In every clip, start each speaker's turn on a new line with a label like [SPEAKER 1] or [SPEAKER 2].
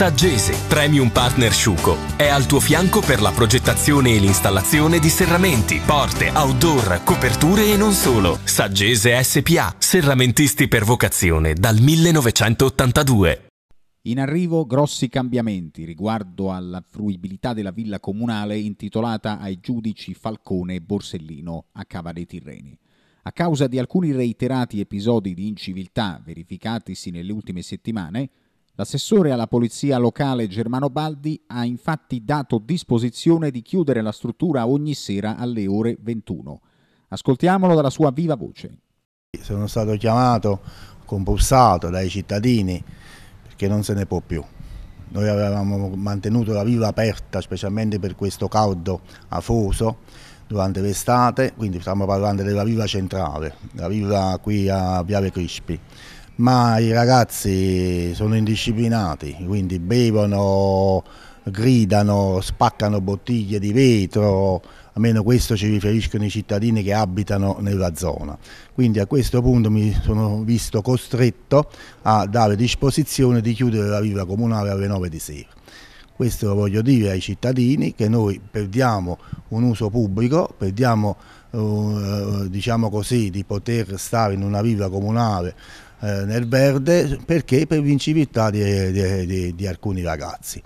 [SPEAKER 1] Saggese, premium partner Sciuco, è al tuo fianco per la progettazione e l'installazione di serramenti, porte, outdoor, coperture e non solo. Saggese SPA, serramentisti per vocazione dal 1982. In arrivo grossi cambiamenti riguardo alla fruibilità della villa comunale intitolata ai giudici Falcone e Borsellino a Cava dei Tirreni. A causa di alcuni reiterati episodi di inciviltà verificatisi nelle ultime settimane, L'assessore alla polizia locale Germano Baldi ha infatti dato disposizione di chiudere la struttura ogni sera alle ore 21.
[SPEAKER 2] Ascoltiamolo dalla sua viva voce. Sono stato chiamato, compulsato dai cittadini perché non se ne può più. Noi avevamo mantenuto la viva aperta, specialmente per questo caldo afoso durante l'estate, quindi stiamo parlando della viva centrale, la viva qui a Viale Crispi ma i ragazzi sono indisciplinati, quindi bevono, gridano, spaccano bottiglie di vetro, almeno questo ci riferiscono i cittadini che abitano nella zona. Quindi a questo punto mi sono visto costretto a dare disposizione di chiudere la riva comunale alle 9 di sera. Questo lo voglio dire ai cittadini che noi perdiamo un uso pubblico, perdiamo eh, diciamo così, di poter stare in una villa comunale eh, nel verde perché per vincibilità di, di, di, di alcuni ragazzi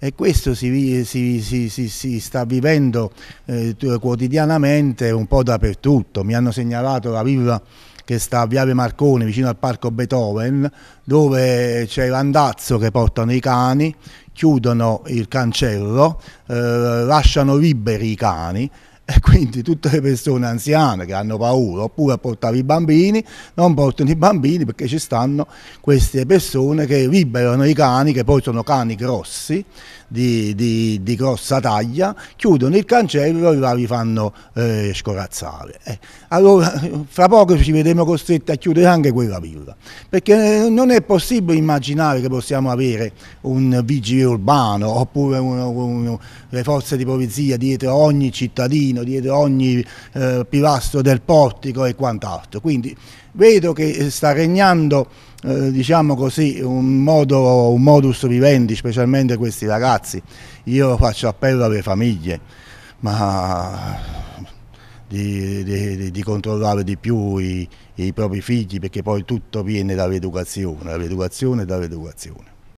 [SPEAKER 2] e questo si, si, si, si sta vivendo eh, quotidianamente un po' dappertutto. Mi hanno segnalato la villa che sta a Viave Marconi vicino al Parco Beethoven dove c'è l'andazzo che portano i cani, chiudono il cancello, eh, lasciano liberi i cani e quindi tutte le persone anziane che hanno paura, oppure a portare i bambini, non portano i bambini perché ci stanno queste persone che liberano i cani, che poi sono cani grossi, di, di, di grossa taglia, chiudono il cancello e là li fanno eh, scorazzare. Eh. Allora, fra poco ci vedremo costretti a chiudere anche quella villa, perché eh, non è possibile immaginare che possiamo avere un vigile urbano oppure uno, uno, le forze di polizia dietro ogni cittadino fanno dietro ogni eh, pilastro del portico e quant'altro. Quindi vedo che eh, sta regnando eh, diciamo così, un, modo, un modus vivendi, specialmente questi ragazzi. Io faccio appello alle famiglie, ma di, di, di, controllare di più i, i propri figli perché poi tutto viene dall'educazione, dall'educazione e dall'educazione.